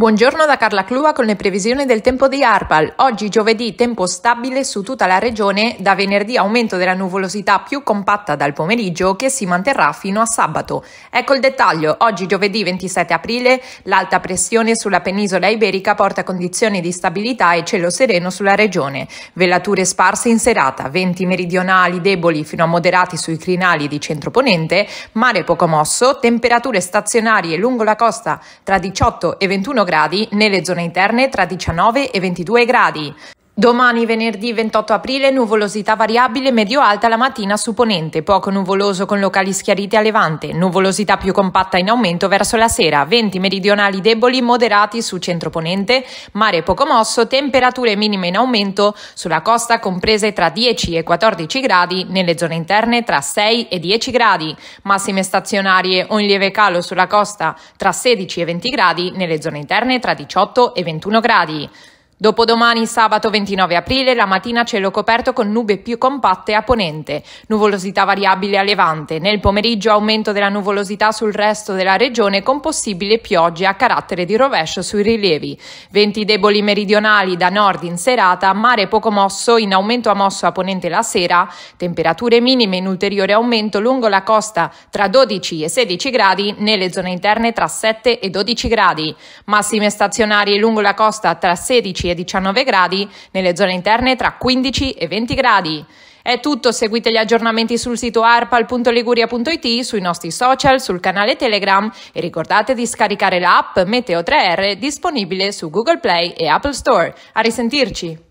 Buongiorno da Carla Clua con le previsioni del tempo di Arpal. Oggi giovedì tempo stabile su tutta la regione, da venerdì aumento della nuvolosità più compatta dal pomeriggio che si manterrà fino a sabato. Ecco il dettaglio, oggi giovedì 27 aprile l'alta pressione sulla penisola iberica porta condizioni di stabilità e cielo sereno sulla regione. Velature sparse in serata, venti meridionali deboli fino a moderati sui crinali di centroponente, mare poco mosso, temperature stazionarie lungo la costa tra 18 e 21 gradi gradi, nelle zone interne tra 19 e 22 gradi. Domani venerdì 28 aprile nuvolosità variabile medio-alta la mattina su ponente, poco nuvoloso con locali schiariti a levante, nuvolosità più compatta in aumento verso la sera, venti meridionali deboli moderati su centro ponente, mare poco mosso, temperature minime in aumento sulla costa comprese tra 10 e 14 gradi, nelle zone interne tra 6 e 10 gradi, massime stazionarie o in lieve calo sulla costa tra 16 e 20 gradi, nelle zone interne tra 18 e 21 gradi. Dopodomani sabato 29 aprile la mattina cielo coperto con nube più compatte a ponente, nuvolosità variabile a levante, nel pomeriggio aumento della nuvolosità sul resto della regione con possibile piogge a carattere di rovescio sui rilievi, venti deboli meridionali da nord in serata, mare poco mosso in aumento a mosso a ponente la sera, temperature minime in ulteriore aumento lungo la costa tra 12 e 16 gradi, nelle zone interne tra 7 e 12 gradi, massime stazionarie lungo la costa tra 16 e e 19 gradi, nelle zone interne tra 15 e 20 gradi. È tutto, seguite gli aggiornamenti sul sito arpal.liguria.it, sui nostri social, sul canale Telegram e ricordate di scaricare l'app Meteo 3R disponibile su Google Play e Apple Store. A risentirci!